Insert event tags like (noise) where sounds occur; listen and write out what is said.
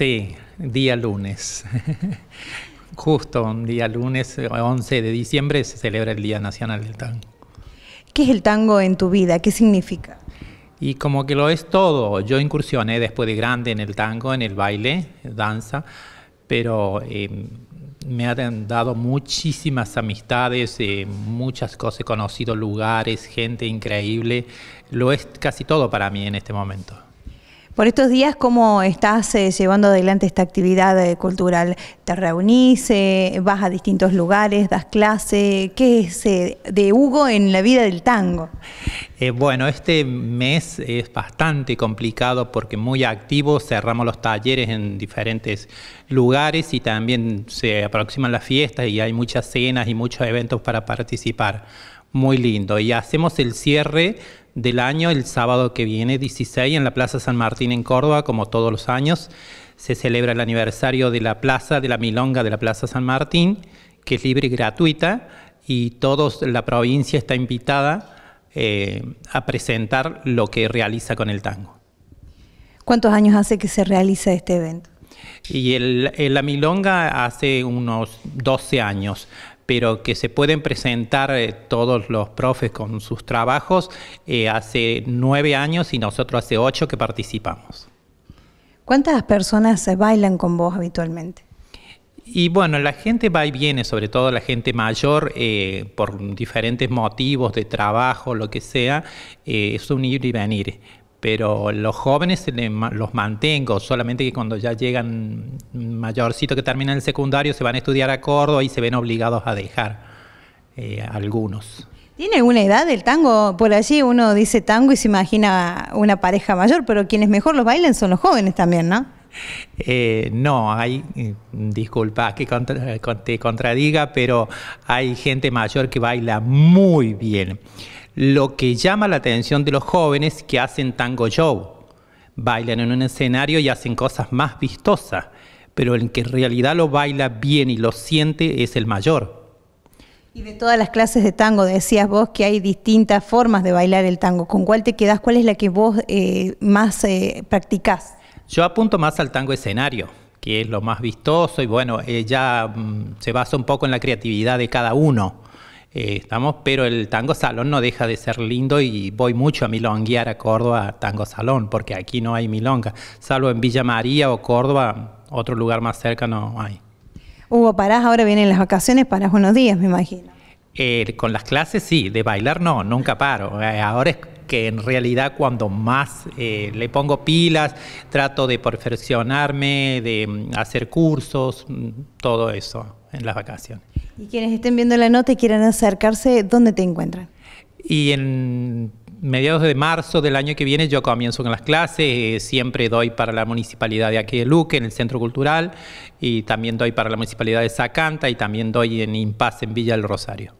Sí, día lunes. (laughs) Justo, un día lunes 11 de diciembre se celebra el Día Nacional del Tango. ¿Qué es el tango en tu vida? ¿Qué significa? Y como que lo es todo, yo incursioné después de grande en el tango, en el baile, danza, pero em, me han dado muchísimas amistades, eh, muchas cosas, he conocido lugares, gente increíble, lo es casi todo para mí en este momento. Por estos días, ¿cómo estás eh, llevando adelante esta actividad eh, cultural? ¿Te reunís? Eh, ¿Vas a distintos lugares? ¿Das clase? ¿Qué es de Hugo en la vida del tango? bueno, este mes es bastante complicado porque muy activo, cerramos los talleres en diferentes lugares y también se aproximan las fiestas y hay muchas cenas y muchos eventos para participar muy lindo. Y hacemos el cierre del año el sábado que viene, 16, en la Plaza San Martín en Córdoba, como todos los años. Se celebra el aniversario de la plaza, de la milonga de la Plaza San Martín, que es libre y gratuita, y toda la provincia está invitada eh, a presentar lo que realiza con el tango. ¿Cuántos años hace que se realiza este evento? Y la milonga hace unos 12 años pero que se pueden presentar eh, todos los profes con sus trabajos eh, hace nueve años y nosotros hace ocho que participamos. ¿Cuántas personas se eh, bailan con vos habitualmente? Y bueno, la gente va y viene, sobre todo la gente mayor, por diferentes motivos de trabajo, lo que sea, es un ir y venir pero los jóvenes los mantengo, solamente que cuando ya llegan mayorcito que terminan el secundario se van a estudiar a Córdoba y se ven obligados a dejar eh, algunos. ¿Tiene alguna edad el tango? Por allí uno dice tango y se imagina una pareja mayor, pero quienes mejor los bailan son los jóvenes también, ¿no? Eh, no, hay, mm, disculpa que te contradiga, pero hay gente mayor que baila muy bien lo que llama la atención de los jóvenes que hacen tango show. Bailan en un escenario y hacen cosas más vistosas, pero el que en realidad lo baila bien y lo siente es el mayor. Y de todas las clases de tango, decías vos que hay distintas formas de bailar el tango. ¿Con cuál te quedás? ¿Cuál es la que vos eh, más eh, practicás? Yo apunto más al tango escenario, que es lo más vistoso y bueno, eh, ya mm, se basa un poco en la creatividad de cada uno eh, estamos, pero el tango salón no deja de ser lindo y voy mucho a milonguear a Córdoba tango salón, porque aquí no hay milonga, salvo en Villa María o Córdoba, otro lugar más cerca no hay. Hugo, parás, ahora vienen las vacaciones, parás unos días, me imagino. Eh, con las clases sí, de bailar no, nunca paro. Eh, ahora es que en realidad cuando más eh, le pongo pilas, trato de perfeccionarme, de mm, hacer cursos, mm, todo eso en las vacaciones. Y quienes estén viendo la nota y quieran acercarse, ¿dónde te encuentran? Y en mediados de marzo del año que viene yo comienzo con las clases, eh, siempre doy para la municipalidad de aquí en el Centro Cultural, y también doy para la municipalidad de Sacanta y también doy en Impas en Villa del Rosario.